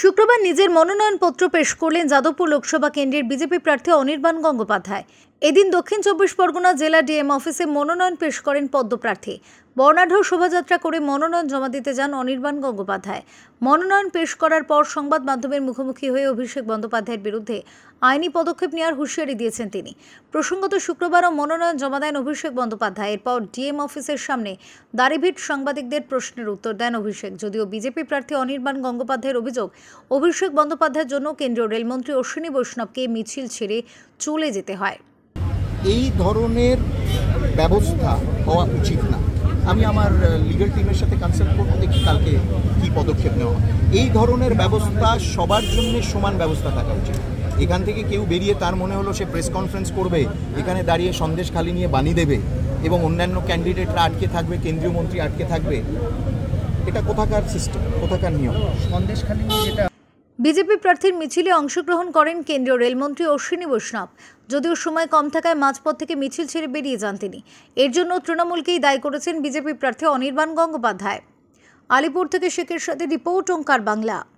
শুক্রবার নিজের মনোনয়নপত্র পেশ করলেন যাদবপুর লোকসভা কেন্দ্রের বিজেপি প্রার্থী অনির্বাণ গঙ্গোপাধ্যায় এদিন দক্ষিণ চব্বিশ পরগনা জেলা ডিএম অফিসে মনোনয়ন পেশ করেন পদ্মপ্রার্থী বর্ণাঢ্য শোভাযাত্রা করে মনোনয়ন জমা দিতে যান অনির্বাণ গঙ্গোপাধ্যায় মনোনয়ন পেশ করার পর সংবাদ মাধ্যমের মুখোমুখি হয়ে অভিষেক বন্দ্যোপাধ্যায়ের বিরুদ্ধে আইনি পদক্ষেপ নেওয়ার হুঁশিয়ারি দিয়েছেন তিনি প্রসঙ্গত শুক্রবারও মনোনয়ন জমা দেন অভিষেক বন্দ্যোপাধ্যায় এরপর ডিএম অফিসের সামনে দাড়িভিট সাংবাদিকদের প্রশ্নের উত্তর দেন অভিষেক যদিও বিজেপি প্রার্থী অনির্বাণ গঙ্গোপাধ্যায়ের অভিযোগ অভিষেক বন্দ্যোপাধ্যায়ের জন্য কেন্দ্রীয় রেলমন্ত্রী অশ্বিনী বৈষ্ণবকে মিছিল ছেড়ে চলে যেতে হয় এই ধরনের ব্যবস্থা হওয়া উচিত না আমি আমার লিগাল টিমের সাথে কনসাল্ট করবো দেখি কালকে কী পদক্ষেপ নেওয়া এই ধরনের ব্যবস্থা সবার জন্য সমান ব্যবস্থা থাকা উচিত এখান থেকে কেউ বেরিয়ে তার মনে হলো সে প্রেস কনফারেন্স করবে এখানে দাঁড়িয়ে সন্দেশ খালি নিয়ে বানিয়ে দেবে এবং অন্যান্য ক্যান্ডিডেটরা আটকে থাকবে কেন্দ্রীয় মন্ত্রী আটকে থাকবে এটা কোথাকার সিস্টেম কোথাকার নিয়ম সন্দেশ খালি নিয়ে যেটা বিজেপি প্রার্থীর মিছিলে অংশগ্রহণ করেন কেন্দ্রীয় রেলমন্ত্রী অশ্বিনী বৈষ্ণব যদিও সময় কম থাকায় মাঝপথ থেকে মিছিল ছেড়ে বেরিয়ে যান তিনি এর জন্য তৃণমূলকেই দায়ী করেছেন বিজেপি প্রার্থী অনির্বাণ গঙ্গোপাধ্যায় আলিপুর থেকে শেখের সাথে রিপোর্ট ওঙ্কার বাংলা